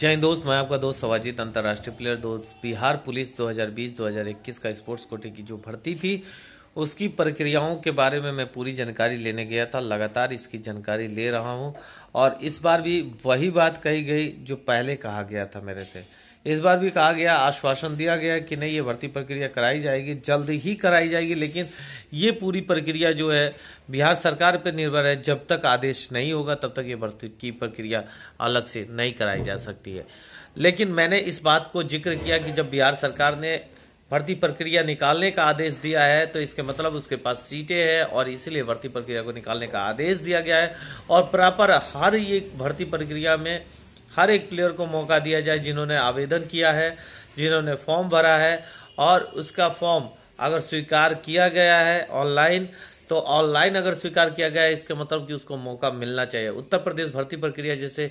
जय हिंद दोस्त मैं आपका दोस्त सवाजीत अंतर्राष्ट्रीय प्लेयर दोस्त बिहार पुलिस 2020-2021 का स्पोर्ट्स कोटे की जो भर्ती थी उसकी प्रक्रियाओं के बारे में मैं पूरी जानकारी लेने गया था लगातार इसकी जानकारी ले रहा हूँ और इस बार भी वही बात कही गई जो पहले कहा गया था मेरे से इस बार भी कहा गया आश्वासन दिया गया कि नहीं ये भर्ती प्रक्रिया कराई जाएगी जल्द ही कराई जाएगी लेकिन ये पूरी प्रक्रिया जो है बिहार सरकार पर निर्भर है जब तक आदेश नहीं होगा तब तक ये भर्ती की प्रक्रिया अलग से नहीं कराई जा सकती है लेकिन मैंने इस बात को जिक्र किया कि जब बिहार सरकार ने भर्ती प्रक्रिया निकालने का आदेश दिया है तो इसके मतलब उसके पास सीटें हैं और इसीलिए भर्ती प्रक्रिया को निकालने का आदेश दिया गया है और प्रॉपर हर एक भर्ती प्रक्रिया में हर एक प्लेयर को मौका दिया जाए जिन्होंने आवेदन किया है जिन्होंने फॉर्म भरा है और उसका फॉर्म अगर स्वीकार किया गया है ऑनलाइन तो ऑनलाइन अगर स्वीकार किया गया है इसके मतलब कि उसको मौका मिलना चाहिए उत्तर प्रदेश भर्ती प्रक्रिया जैसे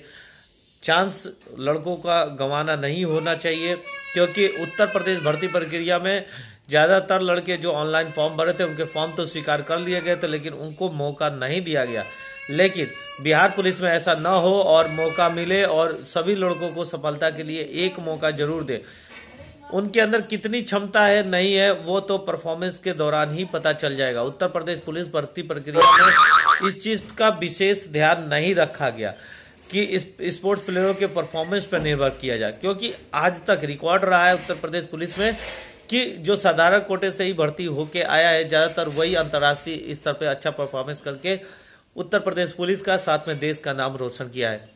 चांस लड़कों का गंवाना नहीं होना चाहिए क्योंकि उत्तर प्रदेश भर्ती प्रक्रिया में ज़्यादातर लड़के जो ऑनलाइन फॉर्म भरे थे उनके फॉर्म तो स्वीकार कर लिए गए थे लेकिन उनको मौका नहीं दिया गया लेकिन बिहार पुलिस में ऐसा न हो और मौका मिले और सभी लड़कों को सफलता के लिए एक मौका जरूर दे उनके अंदर कितनी क्षमता है नहीं है वो तो परफॉर्मेंस के दौरान ही पता चल जाएगा उत्तर प्रदेश पुलिस भर्ती प्रक्रिया में इस चीज का विशेष ध्यान नहीं रखा गया कि स्पोर्ट्स प्लेयरों के परफॉर्मेंस पर निर्भर किया जाए क्योंकि आज तक रिकॉर्ड रहा है उत्तर प्रदेश पुलिस में कि जो साधारण कोटे से ही भर्ती होके आया है ज्यादातर वही अंतर्राष्ट्रीय स्तर पर अच्छा परफॉर्मेंस करके उत्तर प्रदेश पुलिस का साथ में देश का नाम रोशन किया है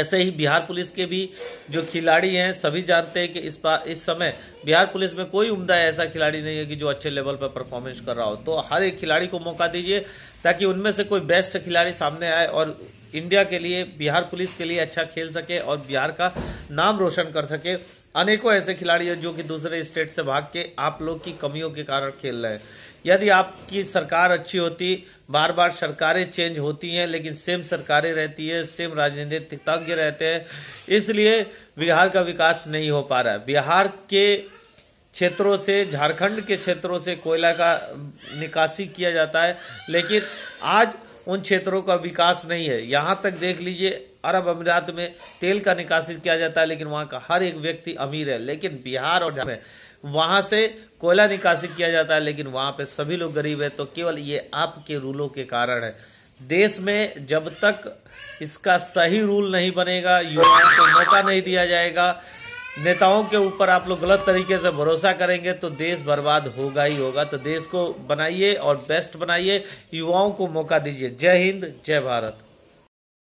ऐसे ही बिहार पुलिस के भी जो खिलाड़ी हैं सभी जानते हैं कि इस इस समय बिहार पुलिस में कोई उम्दा ऐसा खिलाड़ी नहीं है कि जो अच्छे लेवल पर परफॉर्मेंस कर रहा हो तो हर एक खिलाड़ी को मौका दीजिए ताकि उनमें से कोई बेस्ट खिलाड़ी सामने आए और इंडिया के लिए बिहार पुलिस के लिए अच्छा खेल सके और बिहार का नाम रोशन कर सके अनेकों ऐसे खिलाड़ी हैं जो कि दूसरे स्टेट से भाग के आप लोग की कमियों के कारण खेल रहे हैं यदि आपकी सरकार अच्छी होती बार बार सरकारें चेंज होती हैं लेकिन सेम सरकारें रहती है सेम राजनीतिक तज्ञ रहते हैं इसलिए बिहार का विकास नहीं हो पा रहा है बिहार के क्षेत्रों से झारखंड के क्षेत्रों से कोयला का निकासी किया जाता है लेकिन आज उन क्षेत्रों का विकास नहीं है यहाँ तक देख लीजिए अरब अमीरात में तेल का निकासित किया जाता है लेकिन वहां का हर एक व्यक्ति अमीर है लेकिन बिहार और में वहां से कोयला निकासी किया जाता है लेकिन वहाँ पे सभी लोग गरीब है तो केवल ये आपके रूलों के कारण है देश में जब तक इसका सही रूल नहीं बनेगा युवाओं को मौका नहीं दिया जाएगा नेताओं के ऊपर आप लोग गलत तरीके से भरोसा करेंगे तो देश बर्बाद होगा ही होगा तो देश को बनाइए और बेस्ट बनाइए युवाओं को मौका दीजिए जय हिंद जय भारत